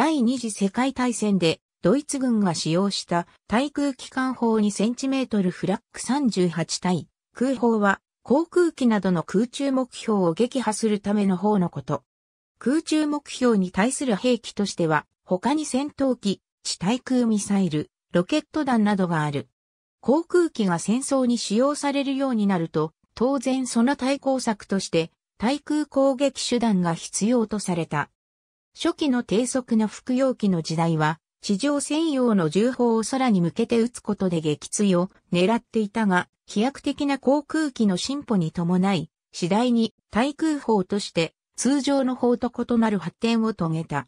第二次世界大戦でドイツ軍が使用した対空機関砲 2cm フラック38対空砲は航空機などの空中目標を撃破するための砲のこと。空中目標に対する兵器としては他に戦闘機、地対空ミサイル、ロケット弾などがある。航空機が戦争に使用されるようになると当然その対抗策として対空攻撃手段が必要とされた。初期の低速の服用機の時代は、地上専用の銃砲を空に向けて撃つことで撃墜を狙っていたが、飛躍的な航空機の進歩に伴い、次第に対空砲として通常の砲と異なる発展を遂げた。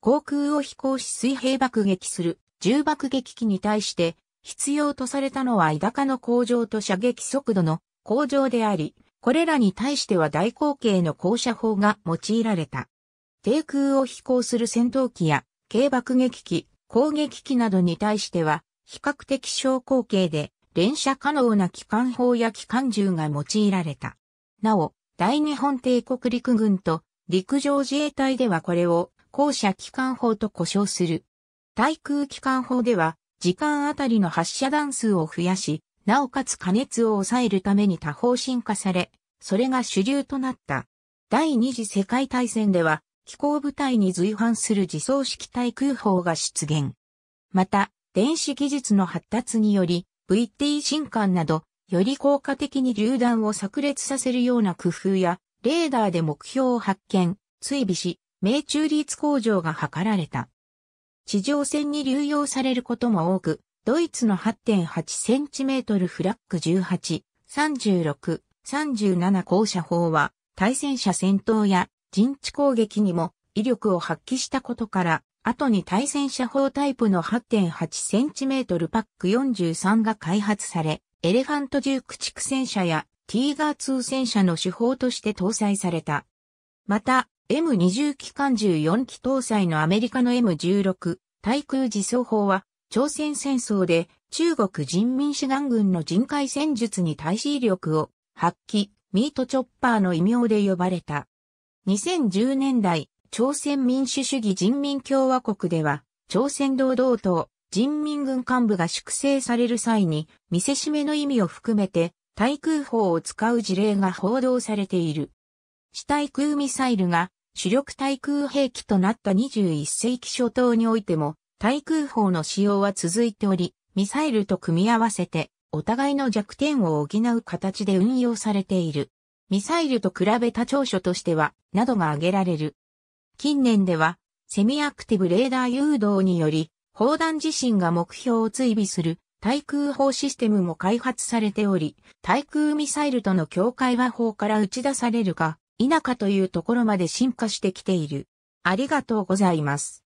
航空を飛行し水平爆撃する重爆撃機に対して必要とされたのは枝高の向上と射撃速度の向上であり、これらに対しては大口径の降射砲が用いられた。低空を飛行する戦闘機や軽爆撃機、攻撃機などに対しては、比較的小口径で連射可能な機関砲や機関銃が用いられた。なお、大日本帝国陸軍と陸上自衛隊ではこれを後者機関砲と呼称する。対空機関砲では、時間あたりの発射弾数を増やし、なおかつ加熱を抑えるために多方進化され、それが主流となった。第二次世界大戦では、機構部隊に随伴する自走式対空砲が出現。また、電子技術の発達により、VT 新艦など、より効果的に榴弾を炸裂させるような工夫や、レーダーで目標を発見、追尾し、命中率向上が図られた。地上戦に流用されることも多く、ドイツの 8.8cm フラッグ18、36、37校舎砲は、対戦車戦闘や陣地攻撃にも威力を発揮したことから、後に対戦車砲タイプの 8.8cm パック43が開発され、エレファントデュー戦車やティーガー2戦車の手法として搭載された。また、M20 機関14機搭載のアメリカの M16 対空自走砲は、朝鮮戦争で中国人民志願軍の人海戦術に対し威力を発揮、ミートチョッパーの異名で呼ばれた。2010年代、朝鮮民主主義人民共和国では、朝鮮労働党、人民軍幹部が粛清される際に、見せしめの意味を含めて、対空砲を使う事例が報道されている。地対空ミサイルが主力対空兵器となった21世紀初頭においても、対空砲の使用は続いており、ミサイルと組み合わせて、お互いの弱点を補う形で運用されている。ミサイルと比べた長所としては、などが挙げられる。近年では、セミアクティブレーダー誘導により、砲弾自身が目標を追尾する対空砲システムも開発されており、対空ミサイルとの境界は砲から打ち出されるか、否かというところまで進化してきている。ありがとうございます。